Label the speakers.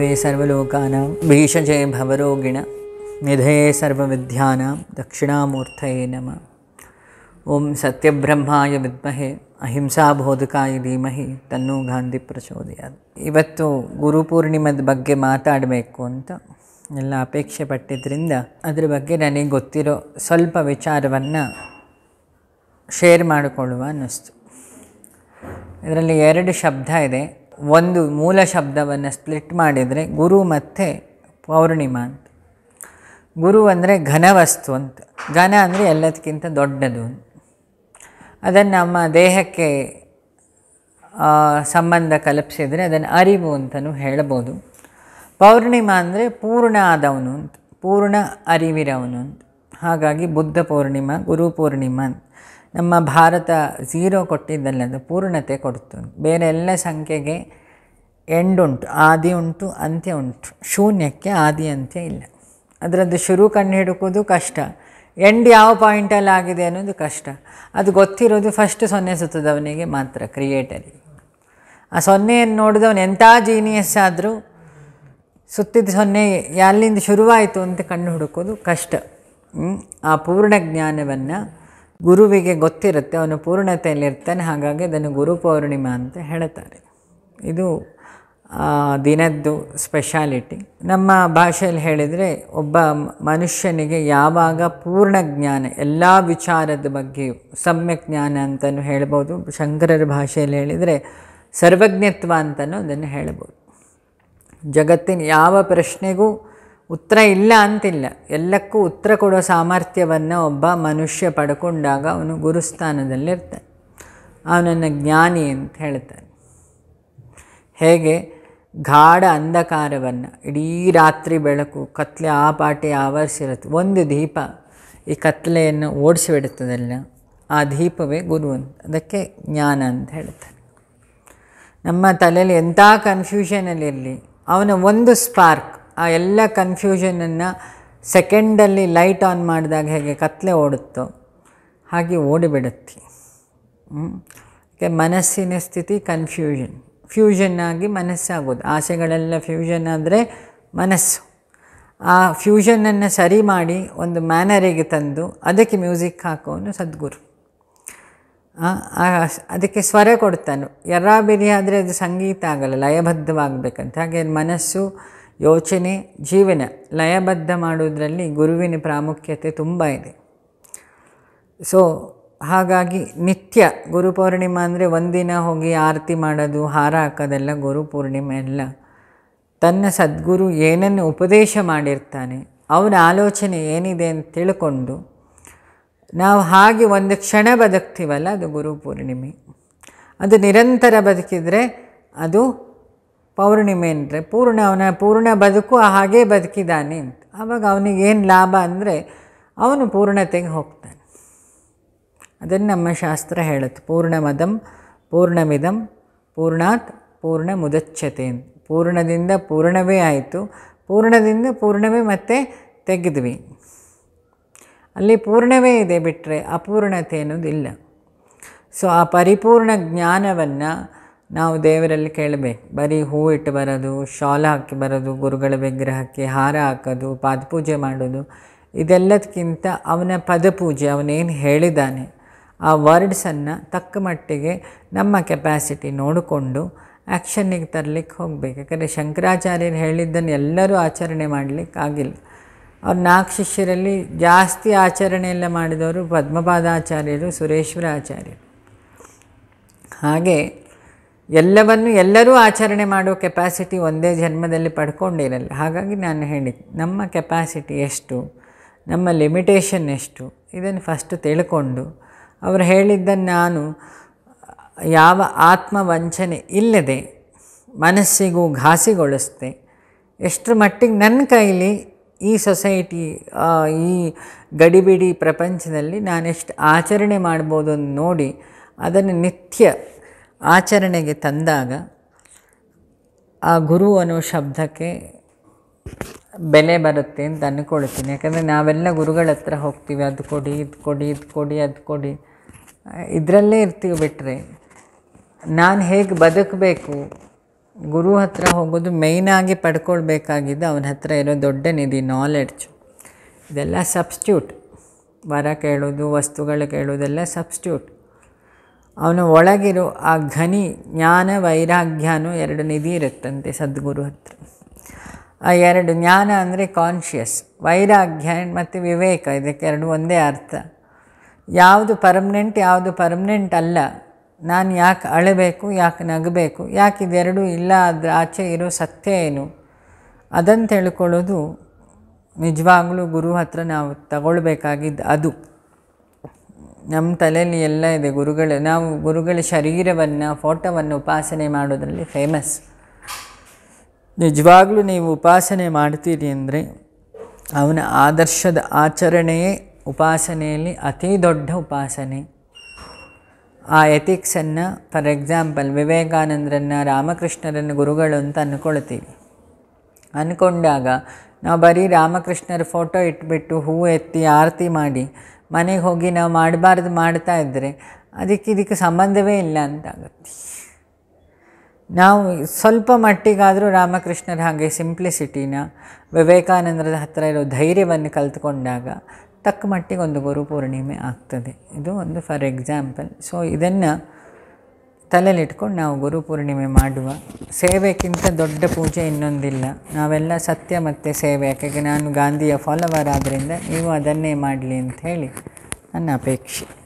Speaker 1: ಭವೇ सर्वलोकानां ಭೀಷಜೇ ಭವರೋಗಿಣ निधये सर्वविद्यानां दक्षिणामूर्तये ನಮ ಓಂ ಸತ್ಯಬ್ರಹ್ಮಾಯ ವಿದ್ಮಹೆ ಬೋಧಕಾಯಿ ಧೀಮಹಿ ತನ್ನೂ ಗಾಂಧಿ ಪ್ರಚೋದಯಾದ ಇವತ್ತು ಗುರುಪೂರ್ಣಿಮದ ಬಗ್ಗೆ ಮಾತಾಡಬೇಕು ಅಂತ ಎಲ್ಲ ಅಪೇಕ್ಷೆ ಪಟ್ಟಿದ್ದರಿಂದ ಅದ್ರ ಬಗ್ಗೆ ನನಗೆ ಗೊತ್ತಿರೋ ಸ್ವಲ್ಪ ವಿಚಾರವನ್ನು ಶೇರ್ ಮಾಡಿಕೊಳ್ಳುವ ಅನ್ನಿಸ್ತು ಇದರಲ್ಲಿ ಎರಡು ಶಬ್ದ ಇದೆ ಒಂದು ಮೂಲ ಶಬ್ದವನ್ನು ಸ್ಪ್ಲಿಟ್ ಮಾಡಿದರೆ ಗುರು ಮತ್ತು ಪೌರ್ಣಿಮಾ ಅಂತ ಗುರು ಅಂದರೆ ಘನವಸ್ತು ಅಂತ ಘನ ಅಂದರೆ ಎಲ್ಲದಕ್ಕಿಂತ ದೊಡ್ಡದು ಅದನ್ನು ನಮ್ಮ ದೇಹಕ್ಕೆ ಸಂಬಂಧ ಕಲ್ಪಿಸಿದರೆ ಅದನ್ನು ಅರಿವು ಅಂತಲೂ ಹೇಳ್ಬೋದು ಪೌರ್ಣಿಮಾ ಅಂದರೆ ಪೂರ್ಣ ಆದವನು ಅಂತ ಪೂರ್ಣ ಅರಿವಿರವನು ಅಂತ ಹಾಗಾಗಿ ಬುದ್ಧ ಪೌರ್ಣಿಮಾ ಗುರು ಪೂರ್ಣಿಮಾ ಅಂತ ನಮ್ಮ ಭಾರತ ಝೀರೋ ಕೊಟ್ಟಿದ್ದಲ್ಲಿ ಅದು ಪೂರ್ಣತೆ ಕೊಡ್ತು ಬೇರೆ ಎಲ್ಲ ಸಂಖ್ಯೆಗೆ ಎಂಡುಂಟು ಆದಿ ಉಂಟು ಅಂತ್ಯ ಉಂಟು ಶೂನ್ಯಕ್ಕೆ ಆದಿ ಅಂತ್ಯ ಇಲ್ಲ ಅದರದ್ದು ಶುರು ಕಣ್ಣು ಹಿಡುಕೋದು ಕಷ್ಟ ಎಂಡ್ ಯಾವ ಪಾಯಿಂಟಲ್ಲಿ ಆಗಿದೆ ಅನ್ನೋದು ಕಷ್ಟ ಅದು ಗೊತ್ತಿರೋದು ಫಸ್ಟ್ ಸೊನ್ನೆ ಸುತ್ತದವನಿಗೆ ಮಾತ್ರ ಕ್ರಿಯೇಟರಿ ಆ ಸೊನ್ನೆಯನ್ನು ನೋಡಿದವನು ಎಂಥ ಜೀನಿಯಸ್ ಆದರೂ ಸುತ್ತಿದ ಸೊನ್ನೆ ಎಲ್ಲಿಂದ ಶುರುವಾಯಿತು ಅಂತ ಕಂಡು ಹುಡುಕೋದು ಕಷ್ಟ ಆ ಪೂರ್ಣ ಜ್ಞಾನವನ್ನು ಗುರುವಿಗೆ ಗೊತ್ತಿರುತ್ತೆ ಅವನು ಪೂರ್ಣತೆಯಲ್ಲಿರ್ತಾನೆ ಹಾಗಾಗಿ ಅದನ್ನು ಗುರು ಪೌರ್ಣಿಮಾ ಅಂತ ಹೇಳ್ತಾರೆ ಇದು ದಿನದ್ದು ಸ್ಪೆಷಾಲಿಟಿ ನಮ್ಮ ಭಾಷೆಯಲ್ಲಿ ಹೇಳಿದರೆ ಒಬ್ಬ ಮನುಷ್ಯನಿಗೆ ಯಾವಾಗ ಪೂರ್ಣ ಜ್ಞಾನ ಎಲ್ಲ ವಿಚಾರದ ಬಗ್ಗೆ ಸಮ್ಯಕ್ ಜ್ಞಾನ ಅಂತಲೂ ಹೇಳ್ಬೋದು ಶಂಕರರ ಭಾಷೆಯಲ್ಲಿ ಹೇಳಿದರೆ ಸರ್ವಜ್ಞತ್ವ ಅಂತಲೂ ಅದನ್ನು ಹೇಳ್ಬೋದು ಜಗತ್ತಿನ ಯಾವ ಪ್ರಶ್ನೆಗೂ ಉತ್ತರ ಇಲ್ಲ ಅಂತಿಲ್ಲ ಎಲ್ಲಕ್ಕೂ ಉತ್ತರ ಕೊಡೋ ಸಾಮರ್ಥ್ಯವನ್ನು ಒಬ್ಬ ಮನುಷ್ಯ ಪಡ್ಕೊಂಡಾಗ ಅವನು ಗುರುಸ್ಥಾನದಲ್ಲಿರ್ತಾನೆ ಅವನನ್ನು ಜ್ಞಾನಿ ಅಂತ ಹೇಳ್ತಾನೆ ಹೇಗೆ ಗಾಢ ಅಂಧಕಾರವನ್ನು ಇಡೀ ರಾತ್ರಿ ಬೆಳಕು ಕತ್ಲೆ ಆ ಪಾಟಿ ಆವರಿಸಿರುತ್ತೆ ಒಂದು ದೀಪ ಈ ಕತ್ಲೆಯನ್ನು ಓಡಿಸಿಬಿಡುತ್ತದಲ್ಲ ಆ ದೀಪವೇ ಗುರು ಅಂತ ಅದಕ್ಕೆ ಜ್ಞಾನ ಅಂತ ಹೇಳ್ತಾನೆ ನಮ್ಮ ತಲೆಯಲ್ಲಿ ಎಂಥ ಕನ್ಫ್ಯೂಷನಲ್ಲಿರಲಿ ಅವನ ಒಂದು ಸ್ಪಾರ್ಕ್ ಆ ಎಲ್ಲ ಕನ್ಫ್ಯೂಷನನ್ನು ಸೆಕೆಂಡಲ್ಲಿ ಲೈಟ್ ಆನ್ ಮಾಡಿದಾಗ ಹೇಗೆ ಕತ್ಲೆ ಓಡುತ್ತೋ ಹಾಗೆ ಓಡಿಬಿಡುತ್ತೆ ಮನಸ್ಸಿನ ಸ್ಥಿತಿ ಕನ್ಫ್ಯೂಷನ್ ಫ್ಯೂಷನ್ ಆಗಿ ಮನಸ್ಸಾಗೋದು ಆಸೆಗಳೆಲ್ಲ ಫ್ಯೂಷನ್ ಆದರೆ ಮನಸ್ಸು ಆ ಫ್ಯೂಷನನ್ನು ಸರಿ ಮಾಡಿ ಒಂದು ಮ್ಯಾನರಿಗೆ ತಂದು ಅದಕ್ಕೆ ಮ್ಯೂಸಿಕ್ ಹಾಕೋನು ಸದ್ಗುರು ಅದಕ್ಕೆ ಸ್ವರ ಕೊಡ್ತಾನು ಎರ್ರಾಬಿರಿ ಆದರೆ ಅದು ಸಂಗೀತ ಆಗಲ್ಲ ಲಯಬದ್ಧವಾಗಬೇಕಂತ ಹಾಗೆ ಮನಸ್ಸು ಯೋಚನೆ ಜೀವನ ಲಯಬದ್ಧ ಮಾಡೋದರಲ್ಲಿ ಗುರುವಿನ ಪ್ರಾಮುಖ್ಯತೆ ತುಂಬ ಇದೆ ಸೊ ಹಾಗಾಗಿ ನಿತ್ಯ ಗುರುಪೂರ್ಣಿಮಾ ಅಂದರೆ ಒಂದಿನ ಹೋಗಿ ಆರತಿ ಮಾಡೋದು ಹಾರ ಹಾಕೋದೆಲ್ಲ ಗುರುಪೂರ್ಣಿಮೆ ಎಲ್ಲ ತನ್ನ ಸದ್ಗುರು ಏನನ್ನು ಉಪದೇಶ ಮಾಡಿರ್ತಾನೆ ಅವನ ಆಲೋಚನೆ ಏನಿದೆ ಅಂತ ತಿಳ್ಕೊಂಡು ನಾವು ಹಾಗೆ ಒಂದು ಕ್ಷಣ ಬದುಕ್ತೀವಲ್ಲ ಅದು ಗುರು ಪೂರ್ಣಿಮೆ ಅದು ನಿರಂತರ ಬದುಕಿದರೆ ಅದು ಪೌರ್ಣಿಮೆ ಅಂದರೆ ಪೂರ್ಣ ಅವನ ಪೂರ್ಣ ಬದುಕು ಹಾಗೇ ಬದುಕಿದ್ದಾನೆ ಅಂತ ಆವಾಗ ಏನು ಲಾಭ ಅಂದರೆ ಅವನು ಪೂರ್ಣತೆಗೆ ಹೋಗ್ತಾನೆ ಅದನ್ನು ನಮ್ಮ ಶಾಸ್ತ್ರ ಹೇಳುತ್ತೆ ಪೂರ್ಣಮದಂ ಪೂರ್ಣಮಿದಂ ಪೂರ್ಣಾತ್ ಪೂರ್ಣ ಮುದಚ್ಛತೆ ಅಂತ ಪೂರ್ಣದಿಂದ ಪೂರ್ಣವೇ ಆಯಿತು ಪೂರ್ಣದಿಂದ ಪೂರ್ಣವೇ ಮತ್ತೆ ತೆಗೆದ್ವಿ ಅಲ್ಲಿ ಪೂರ್ಣವೇ ಇದೆ ಬಿಟ್ಟರೆ ಅಪೂರ್ಣತೆ ಅನ್ನೋದಿಲ್ಲ ಸೊ ಆ ಪರಿಪೂರ್ಣ ಜ್ಞಾನವನ್ನು ನಾವು ದೇವರಲ್ಲಿ ಕೇಳಬೇಕು ಬರೀ ಹೂ ಇಟ್ಟು ಬರೋದು ಶಾಲ ಹಾಕಿ ಬರೋದು ಗುರುಗಳ ವಿಗ್ರಹಕ್ಕೆ ಹಾರ ಹಾಕೋದು ಪಾದಪೂಜೆ ಮಾಡೋದು ಇದೆಲ್ಲದಕ್ಕಿಂತ ಅವನ ಪದಪೂಜೆ ಅವನೇನು ಹೇಳಿದ್ದಾನೆ ಆ ವರ್ಡ್ಸನ್ನು ತಕ್ಕ ಮಟ್ಟಿಗೆ ನಮ್ಮ ಕೆಪ್ಯಾಸಿಟಿ ನೋಡಿಕೊಂಡು ಆ್ಯಕ್ಷನ್ನಿಗೆ ತರಲಿಕ್ಕೆ ಹೋಗಬೇಕು ಯಾಕಂದರೆ ಶಂಕರಾಚಾರ್ಯರು ಹೇಳಿದ್ದನ್ನು ಎಲ್ಲರೂ ಆಚರಣೆ ಮಾಡಲಿಕ್ಕೆ ಆಗಿಲ್ಲ ಅವ್ರ ನಾಲ್ಕು ಶಿಷ್ಯರಲ್ಲಿ ಜಾಸ್ತಿ ಆಚರಣೆಯೆಲ್ಲ ಮಾಡಿದವರು ಪದ್ಮಪಾದಾಚಾರ್ಯರು ಸುರೇಶ್ವರ ಆಚಾರ್ಯರು ಹಾಗೆ ಎಲ್ಲವನ್ನು ಎಲ್ಲರೂ ಆಚರಣೆ ಮಾಡುವ ಕೆಪಾಸಿಟಿ ಒಂದೇ ಜನ್ಮದಲ್ಲಿ ಪಡ್ಕೊಂಡಿರಲ್ಲ ಹಾಗಾಗಿ ನಾನು ಹೇಳಿದ್ದು ನಮ್ಮ ಕೆಪಾಸಿಟಿ ಎಷ್ಟು ನಮ್ಮ ಲಿಮಿಟೇಷನ್ ಎಷ್ಟು ಇದನ್ನು ಫಸ್ಟ್ ತಿಳ್ಕೊಂಡು ಅವರು ಹೇಳಿದ್ದನ್ನು ನಾನು ಯಾವ ಆತ್ಮವಂಚನೆ ಇಲ್ಲದೆ ಮನಸ್ಸಿಗೂ ಘಾಸಿಗೊಳಿಸ್ದೆ ಎಷ್ಟರ ಮಟ್ಟಿಗೆ ನನ್ನ ಕೈಲಿ ಈ ಸೊಸೈಟಿ ಈ ಗಡಿಬಿಡಿ ಪ್ರಪಂಚದಲ್ಲಿ ನಾನೆಷ್ಟು ಆಚರಣೆ ಮಾಡ್ಬೋದು ನೋಡಿ ಅದನ್ನು ನಿತ್ಯ ಆಚರಣೆಗೆ ತಂದಾಗ ಆ ಗುರು ಅನ್ನೋ ಶಬ್ದಕ್ಕೆ ಬೆಲೆ ಬರುತ್ತೆ ಅಂತ ಅಂದ್ಕೊಳ್ತೀನಿ ಯಾಕಂದರೆ ನಾವೆಲ್ಲ ಗುರುಗಳ ಹತ್ರ ಹೋಗ್ತೀವಿ ಅದು ಕೊಡಿ ಇದು ಕೊಡಿ ಇದು ಕೊಡಿ ಅದು ಕೊಡಿ ಇದರಲ್ಲೇ ಇರ್ತೀವಿ ಬಿಟ್ಟರೆ ನಾನು ಹೇಗೆ ಬದುಕಬೇಕು ಗುರು ಹತ್ರ ಹೋಗೋದು ಮೇಯ್ನಾಗಿ ಪಡ್ಕೊಳ್ಬೇಕಾಗಿದ್ದು ಅವನ ಹತ್ರ ಇರೋ ದೊಡ್ಡ ನಿಧಿ ನಾಲೆಡ್ಜ್ ಇದೆಲ್ಲ ಸಬ್ಸ್ಟ್ಯೂಟ್ ವರ ಕೇಳೋದು ವಸ್ತುಗಳು ಕೇಳೋದೆಲ್ಲ ಸಬ್ಸ್ಟ್ಯೂಟ್ ಅವನು ಒಳಗಿರೋ ಆ ಘನಿ ಜ್ಞಾನ ವೈರಾಗ್ಯನೂ ಎರಡು ನಿಧಿ ಇರುತ್ತಂತೆ ಸದ್ಗುರು ಹತ್ರ ಆ ಎರಡು ಜ್ಞಾನ ಅಂದರೆ ಕಾನ್ಷಿಯಸ್ ವೈರಾಗ್ಯ ಮತ್ತು ವಿವೇಕ ಇದಕ್ಕೆ ಎರಡು ಒಂದೇ ಅರ್ಥ ಯಾವುದು ಪರ್ಮನೆಂಟ್ ಯಾವುದು ಪರ್ಮನೆಂಟ್ ಅಲ್ಲ ನಾನು ಯಾಕೆ ಅಳಬೇಕು ಯಾಕೆ ನಗಬೇಕು ಯಾಕೆ ಇದೆರಡೂ ಇಲ್ಲ ಅದರ ಆಚೆ ಇರೋ ಸತ್ಯ ಏನು ಅದನ್ನು ತಿಳ್ಕೊಳ್ಳೋದು ನಿಜವಾಗ್ಲೂ ಗುರು ಹತ್ರ ನಾವು ತಗೊಳ್ಬೇಕಾಗಿದ್ದು ಅದು ನಮ್ಮ ತಲೆಯಲ್ಲಿ ಎಲ್ಲ ಇದೆ ಗುರುಗಳು ನಾವು ಗುರುಗಳ ಶರೀರವನ್ನು ಫೋಟೋವನ್ನು ಉಪಾಸನೆ ಮಾಡೋದರಲ್ಲಿ ಫೇಮಸ್ ನಿಜವಾಗ್ಲೂ ನೀವು ಉಪಾಸನೆ ಮಾಡ್ತೀರಿ ಅಂದರೆ ಅವನ ಆದರ್ಶದ ಆಚರಣೆಯೇ ಉಪಾಸನೆಯಲ್ಲಿ ಅತಿ ದೊಡ್ಡ ಉಪಾಸನೆ ಆ ಎಥಿಕ್ಸನ್ನು ಫಾರ್ ಎಕ್ಸಾಂಪಲ್ ವಿವೇಕಾನಂದರನ್ನು ರಾಮಕೃಷ್ಣರನ್ನು ಗುರುಗಳು ಅಂತ ಅಂದ್ಕೊಳ್ತೀವಿ ಅಂದ್ಕೊಂಡಾಗ ನಾವು ಬರೀ ರಾಮಕೃಷ್ಣರ ಫೋಟೋ ಇಟ್ಬಿಟ್ಟು ಹೂ ಎತ್ತಿ ಆರತಿ ಮಾಡಿ ಮನೆಗೆ ಹೋಗಿ ನಾವು ಮಾಡಬಾರ್ದು ಮಾಡ್ತಾ ಇದ್ದರೆ ಅದಕ್ಕೆ ಇದಕ್ಕೆ ಸಂಬಂಧವೇ ಇಲ್ಲ ಅಂತಾಗುತ್ತೆ ನಾವು ಸ್ವಲ್ಪ ಮಟ್ಟಿಗಾದರೂ ರಾಮಕೃಷ್ಣರ ಹಾಗೆ ಸಿಂಪ್ಲಿಸಿಟಿನ ವಿವೇಕಾನಂದರ ಹತ್ತಿರ ಇರೋ ಧೈರ್ಯವನ್ನು ಕಲ್ತ್ಕೊಂಡಾಗ ತಕ್ಕ ಮಟ್ಟಿಗೆ ಒಂದು ಗುರು ಪೂರ್ಣಿಮೆ ಆಗ್ತದೆ ಇದು ಒಂದು ಫಾರ್ ಎಕ್ಸಾಂಪಲ್ ಸೊ ಇದನ್ನು ತಲೆಯಲ್ಲಿಟ್ಕೊಂಡು ನಾವು ಗುರುಪೂರ್ಣಿಮೆ ಮಾಡುವ ಸೇವೆಗಿಂತ ದೊಡ್ಡ ಪೂಜೆ ಇನ್ನೊಂದಿಲ್ಲ ನಾವೆಲ್ಲ ಸತ್ಯ ಮತ್ತು ಸೇವೆ ಯಾಕೆ ನಾನು ಗಾಂಧಿಯ ಫಾಲೋವರ್ ಆದ್ದರಿಂದ ನೀವು ಅದನ್ನೇ ಮಾಡಲಿ ಅಂತ ಹೇಳಿ ನನ್ನ ಅಪೇಕ್ಷೆ